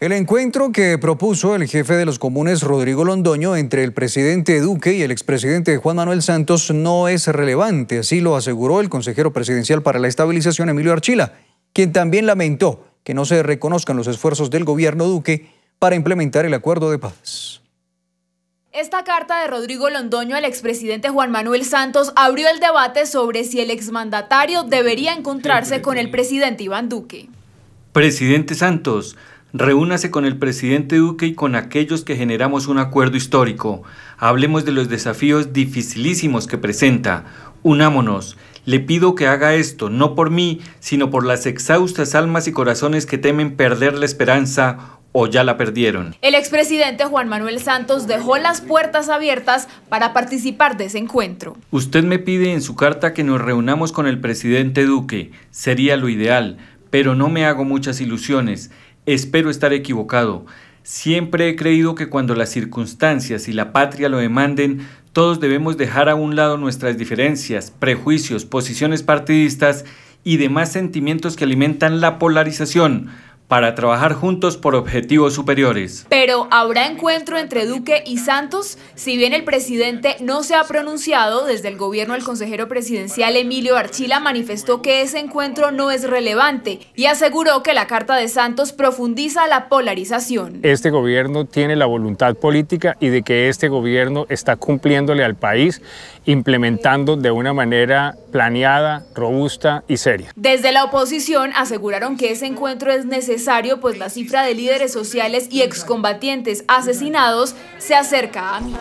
El encuentro que propuso el jefe de los comunes Rodrigo Londoño entre el presidente Duque y el expresidente Juan Manuel Santos no es relevante, así lo aseguró el consejero presidencial para la estabilización Emilio Archila, quien también lamentó que no se reconozcan los esfuerzos del gobierno Duque para implementar el acuerdo de paz. Esta carta de Rodrigo Londoño al expresidente Juan Manuel Santos abrió el debate sobre si el exmandatario debería encontrarse con el presidente Iván Duque. Presidente Santos, Reúnase con el presidente Duque y con aquellos que generamos un acuerdo histórico. Hablemos de los desafíos dificilísimos que presenta. Unámonos. Le pido que haga esto, no por mí, sino por las exhaustas almas y corazones que temen perder la esperanza o ya la perdieron. El expresidente Juan Manuel Santos dejó las puertas abiertas para participar de ese encuentro. Usted me pide en su carta que nos reunamos con el presidente Duque. Sería lo ideal, pero no me hago muchas ilusiones. Espero estar equivocado. Siempre he creído que cuando las circunstancias y la patria lo demanden, todos debemos dejar a un lado nuestras diferencias, prejuicios, posiciones partidistas y demás sentimientos que alimentan la polarización para trabajar juntos por objetivos superiores. Pero habrá encuentro entre Duque y Santos, si bien el presidente no se ha pronunciado, desde el gobierno el consejero presidencial Emilio Archila manifestó que ese encuentro no es relevante y aseguró que la carta de Santos profundiza la polarización. Este gobierno tiene la voluntad política y de que este gobierno está cumpliéndole al país, implementando de una manera planeada, robusta y seria. Desde la oposición aseguraron que ese encuentro es necesario pues la cifra de líderes sociales y excombatientes asesinados se acerca a mí.